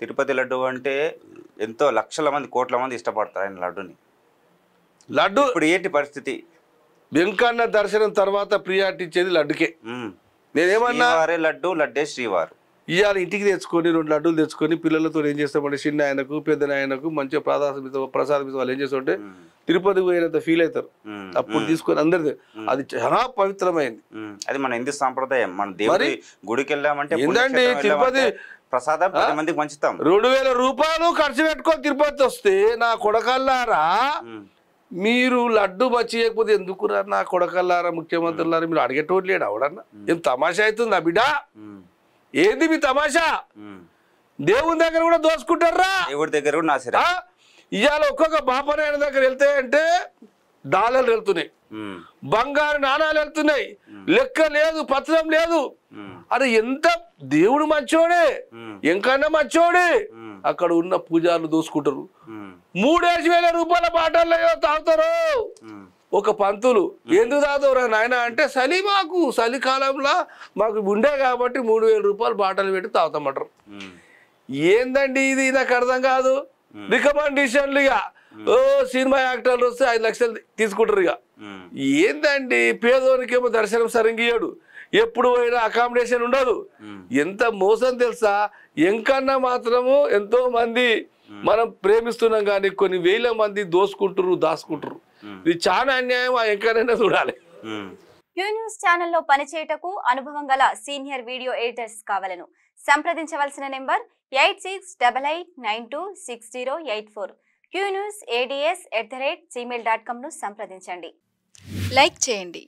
తిరుపతి లడ్డు అంటే ఎంతో లక్షల మంది కోట్ల మంది ఇష్టపడతారు ఆయన లడ్డుని లడ్డు ఇప్పుడు ఏంటి పరిస్థితి వెంకన్న దర్శనం తర్వాత ప్రియారిటీ ఇచ్చేది లడ్డుకే నేనేమన్నా లడ్డు లడ్డే శ్రీవారు ఇవాళ ఇంటికి తెచ్చుకొని రెండు లడ్డూలు తెచ్చుకొని పిల్లలతో ఏం చేస్తామంటే చిన్న ఆయనకు పెద్ద ఆయనకు మంచిగా ప్రసాదం ప్రసాదం వాళ్ళు ఏం చేస్తుంటే తిరుపతి పోయినంత ఫీల్ అవుతారు అప్పుడు తీసుకొని అందరిది అది చాలా పవిత్రమైంది అది మన హిందూ సాంప్రదాయం మన దేవుడి గుడికి వెళ్ళామంటే ఏంటండి తిరుపతి ప్రసాదం పది మందికి పంచుతాం రెండు వేల రూపాయలు ఖర్చు పెట్టుకొని తిరుపతి వస్తే నా కొడకల్లారా మీరు లడ్డు బచ్చి చేయకపోతే ఎందుకురా నా కొడకల్లారా ముఖ్యమంత్రులారా మీరు అడిగేటోడు లేడు అవడన్నా ఏం తమాషా అవుతుంది బిడ్డ ఏంది మీ తమాషా దేవుని దగ్గర కూడా దోసుకుంటారా దేవుడి దగ్గర కూడా నా ఇవాళ ఒక్కొక్క బాపనాయన దగ్గర వెళ్తే అంటే డాలర్లు వెళ్తున్నాయి బంగారు నాణాలు వెళ్తున్నాయి లెక్క లేదు పత్రం లేదు అరే ఎంత దేవుడు మంచోడే ఎంకన్నా మంచోడే అక్కడ ఉన్న పూజారులు దూసుకుంటారు మూడేసి వేల రూపాయల బాటల్లో తాగుతారు ఒక పంతులు ఎందుకు తాగుతారు నాయన అంటే చలి మాకు చలికాలంలో మాకు ఉండే కాబట్టి మూడు వేల రూపాయలు బాటలు పెట్టి తాగుతామంటారు ఏందండి ఇది నాకు అర్థం కాదు రికమెండేషన్లుగా ఇక ఓ సినిమా యాక్టర్లు వస్తే ఐదు లక్షలు తీసుకుంటారు ఇక ఏందండి పేదోనికేమో దర్శనం సరింగియడు ఎప్పుడు పోయినా అకామిడేషన్ ఉండదు ఎంత మోసం తెలుసా ఎంకన్నా మాత్రము ఎంతో మంది మనం ప్రేమిస్తున్నాం కానీ కొన్ని వేల మంది దోసుకుంటారు దాసుకుంటారు ఇది చాలా అన్యాయం ఆ ఎంకనైనా చూడాలి క్యూ న్యూస్ ఛానల్లో పనిచేయటకు అనుభవం గల సీనియర్ వీడియో ఎడిటర్స్ కావాలను సంప్రదించవలసిన number eight six double eight nine two six zero eight four Q news ads at the rate Gmail dot కామ్ను సంప్రదించండి లైక్ చేయండి